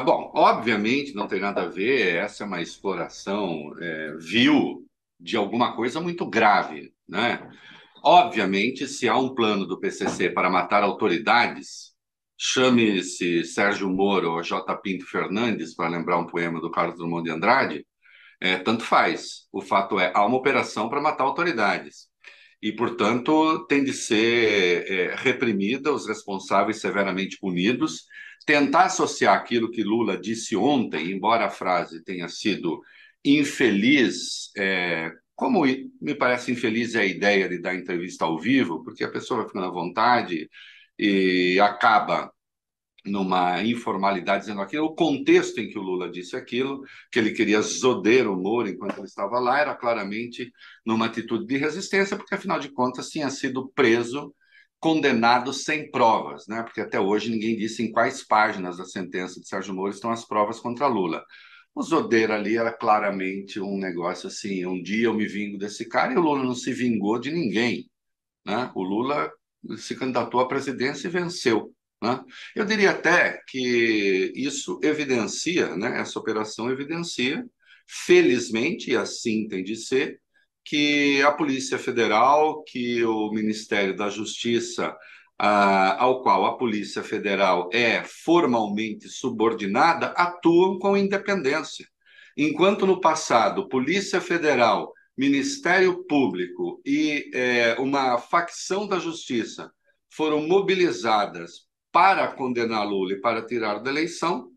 Ah, bom, obviamente não tem nada a ver, essa é uma exploração é, vil de alguma coisa muito grave, né? Obviamente, se há um plano do PCC para matar autoridades, chame-se Sérgio Moro ou J. Pinto Fernandes, para lembrar um poema do Carlos Drummond de Andrade, é, tanto faz. O fato é, há uma operação para matar autoridades e, portanto, tem de ser é, reprimida, os responsáveis severamente punidos. Tentar associar aquilo que Lula disse ontem, embora a frase tenha sido infeliz, é, como me parece infeliz é a ideia de dar entrevista ao vivo, porque a pessoa vai ficando à vontade e acaba numa informalidade dizendo aquilo, o contexto em que o Lula disse aquilo, que ele queria zoder o Moro enquanto ele estava lá, era claramente numa atitude de resistência, porque afinal de contas tinha sido preso, condenado sem provas, né? Porque até hoje ninguém disse em quais páginas da sentença de Sérgio Moro estão as provas contra Lula. O zoder ali era claramente um negócio assim, um dia eu me vingo desse cara e o Lula não se vingou de ninguém, né? O Lula se candidatou à presidência e venceu. Né? Eu diria até que isso evidencia, né, essa operação evidencia, felizmente, e assim tem de ser, que a Polícia Federal, que o Ministério da Justiça, ah, ao qual a Polícia Federal é formalmente subordinada, atuam com independência. Enquanto no passado, Polícia Federal, Ministério Público e eh, uma facção da Justiça foram mobilizadas para condenar Lula e para tirar da eleição,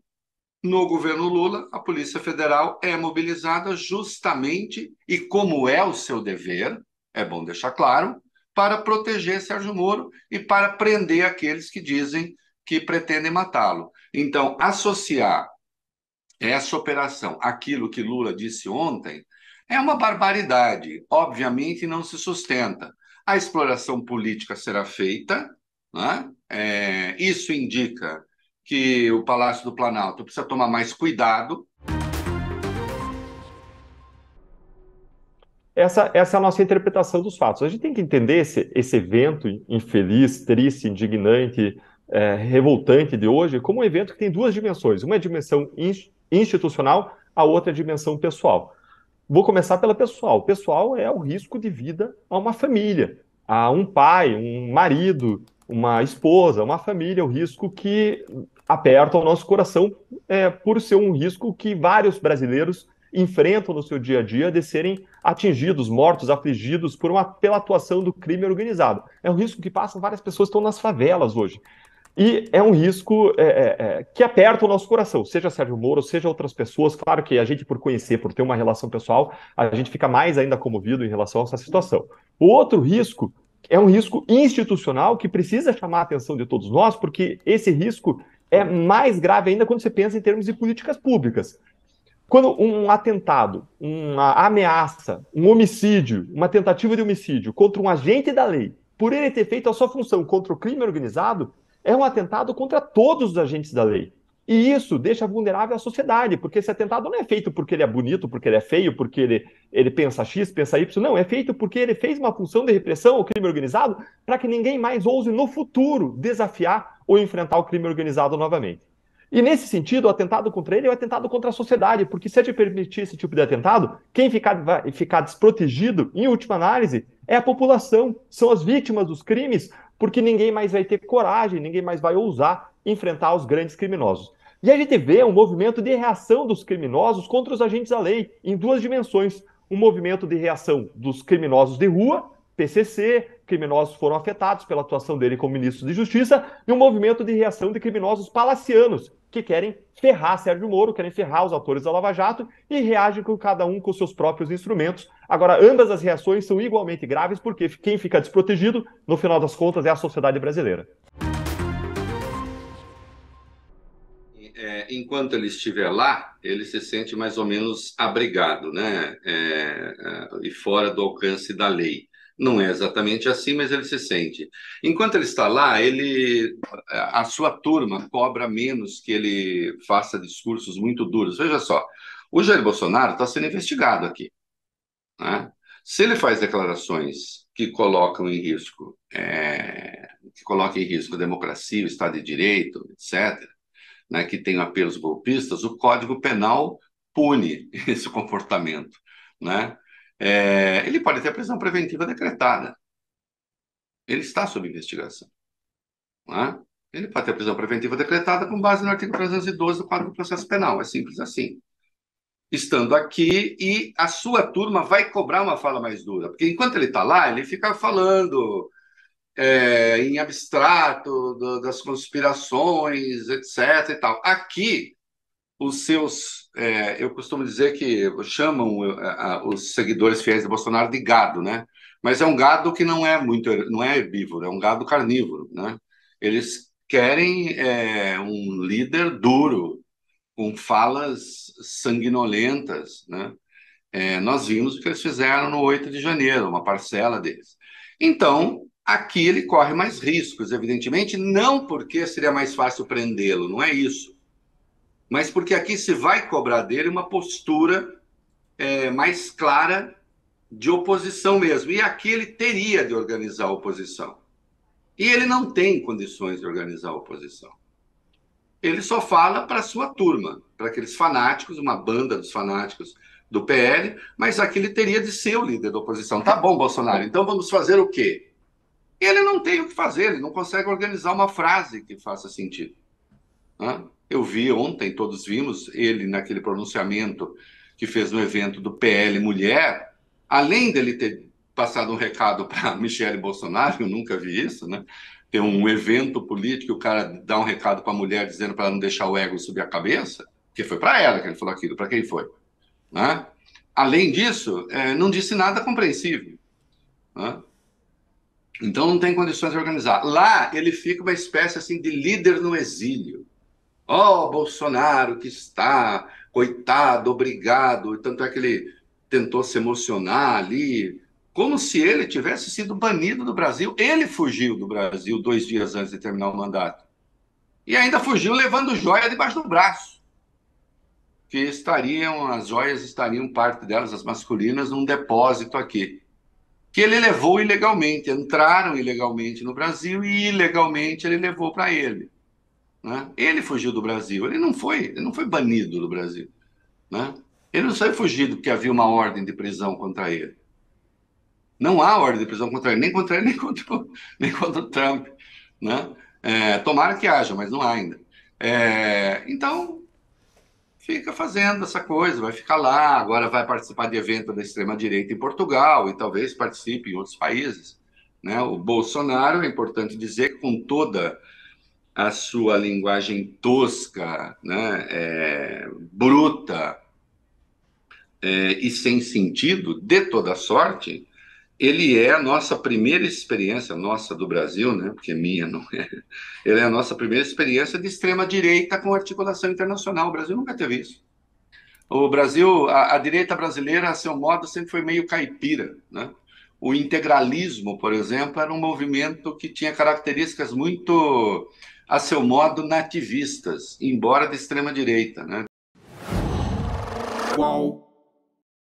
no governo Lula, a Polícia Federal é mobilizada justamente, e como é o seu dever, é bom deixar claro, para proteger Sérgio Moro e para prender aqueles que dizem que pretendem matá-lo. Então, associar essa operação àquilo que Lula disse ontem é uma barbaridade. Obviamente, não se sustenta. A exploração política será feita, né? É, isso indica que o Palácio do Planalto precisa tomar mais cuidado. Essa, essa é a nossa interpretação dos fatos. A gente tem que entender esse, esse evento infeliz, triste, indignante, é, revoltante de hoje como um evento que tem duas dimensões: uma é a dimensão institucional, a outra é a dimensão pessoal. Vou começar pela pessoal. Pessoal é o risco de vida a uma família, a um pai, um marido, uma esposa, uma família, o um risco que aperta o nosso coração é, por ser um risco que vários brasileiros enfrentam no seu dia a dia de serem atingidos, mortos, afligidos por uma, pela atuação do crime organizado. É um risco que passam várias pessoas que estão nas favelas hoje. E é um risco é, é, é, que aperta o nosso coração, seja Sérgio Moro, seja outras pessoas. Claro que a gente, por conhecer, por ter uma relação pessoal, a gente fica mais ainda comovido em relação a essa situação. O outro risco é um risco institucional que precisa chamar a atenção de todos nós, porque esse risco é mais grave ainda quando você pensa em termos de políticas públicas. Quando um atentado, uma ameaça, um homicídio, uma tentativa de homicídio contra um agente da lei, por ele ter feito a sua função contra o crime organizado, é um atentado contra todos os agentes da lei. E isso deixa vulnerável a sociedade, porque esse atentado não é feito porque ele é bonito, porque ele é feio, porque ele, ele pensa X, pensa Y. Não, é feito porque ele fez uma função de repressão ao crime organizado para que ninguém mais ouse no futuro desafiar ou enfrentar o crime organizado novamente. E nesse sentido, o atentado contra ele é um atentado contra a sociedade, porque se a gente permitir esse tipo de atentado, quem ficar, vai ficar desprotegido, em última análise, é a população, são as vítimas dos crimes, porque ninguém mais vai ter coragem, ninguém mais vai ousar enfrentar os grandes criminosos. E a gente vê um movimento de reação dos criminosos contra os agentes da lei em duas dimensões. Um movimento de reação dos criminosos de rua, PCC, criminosos foram afetados pela atuação dele como ministro de Justiça, e um movimento de reação de criminosos palacianos, que querem ferrar Sérgio Moro, querem ferrar os autores da Lava Jato e reagem com cada um com seus próprios instrumentos. Agora, ambas as reações são igualmente graves, porque quem fica desprotegido, no final das contas, é a sociedade brasileira. enquanto ele estiver lá, ele se sente mais ou menos abrigado, né? É, é, e fora do alcance da lei. Não é exatamente assim, mas ele se sente. Enquanto ele está lá, ele, a sua turma cobra menos que ele faça discursos muito duros. Veja só, o Jair Bolsonaro está sendo investigado aqui. Né? Se ele faz declarações que colocam em risco, é, que colocam em risco a democracia, o Estado de Direito, etc., né, que tem apelos golpistas, o Código Penal pune esse comportamento. Né? É, ele pode ter prisão preventiva decretada. Ele está sob investigação. Né? Ele pode ter prisão preventiva decretada com base no artigo 312 do Código do Processo Penal. É simples assim. Estando aqui e a sua turma vai cobrar uma fala mais dura. Porque enquanto ele está lá, ele fica falando é, em abstrato, do, das conspirações, etc. E tal. Aqui, os seus, é, eu costumo dizer que chamam é, os seguidores fiéis de Bolsonaro de gado, né? Mas é um gado que não é muito, não é herbívoro, é um gado carnívoro, né? Eles querem é, um líder duro, com falas sanguinolentas, né? É, nós vimos o que eles fizeram no 8 de janeiro, uma parcela deles. Então, Aqui ele corre mais riscos, evidentemente, não porque seria mais fácil prendê-lo, não é isso. Mas porque aqui se vai cobrar dele uma postura é, mais clara de oposição mesmo. E aqui ele teria de organizar a oposição. E ele não tem condições de organizar a oposição. Ele só fala para a sua turma, para aqueles fanáticos, uma banda dos fanáticos do PL, mas aqui ele teria de ser o líder da oposição. Tá bom, Bolsonaro, então vamos fazer o quê? ele não tem o que fazer, ele não consegue organizar uma frase que faça sentido. Né? Eu vi ontem, todos vimos, ele naquele pronunciamento que fez no evento do PL Mulher, além dele ter passado um recado para Michele Bolsonaro, eu nunca vi isso, né? Tem um evento político, o cara dá um recado para a mulher dizendo para não deixar o ego subir a cabeça, porque foi para ela que ele falou aquilo, para quem foi, né? Além disso, eh, não disse nada compreensível, né? Então não tem condições de organizar. Lá ele fica uma espécie assim de líder no exílio. Ó, oh, Bolsonaro que está, coitado, obrigado. Tanto é que ele tentou se emocionar ali, como se ele tivesse sido banido do Brasil. Ele fugiu do Brasil dois dias antes de terminar o mandato. E ainda fugiu levando joia debaixo do braço. Que estariam, as joias estariam, parte delas, as masculinas, num depósito aqui que ele levou ilegalmente, entraram ilegalmente no Brasil e ilegalmente ele levou para ele. Né? Ele fugiu do Brasil, ele não foi, ele não foi banido do Brasil. Né? Ele não saiu fugido porque havia uma ordem de prisão contra ele. Não há ordem de prisão contra ele, nem contra ele, nem contra, nem contra o Trump. Né? É, tomara que haja, mas não há ainda. É, então, fica fazendo essa coisa, vai ficar lá, agora vai participar de evento da extrema-direita em Portugal e talvez participe em outros países. Né? O Bolsonaro, é importante dizer, com toda a sua linguagem tosca, né? É, bruta é, e sem sentido, de toda sorte, ele é a nossa primeira experiência, nossa do Brasil, né? Porque minha não é. Ele é a nossa primeira experiência de extrema direita com articulação internacional. O Brasil nunca teve isso. O Brasil, a, a direita brasileira, a seu modo, sempre foi meio caipira, né? O integralismo, por exemplo, era um movimento que tinha características muito, a seu modo, nativistas, embora de extrema direita, né? Qual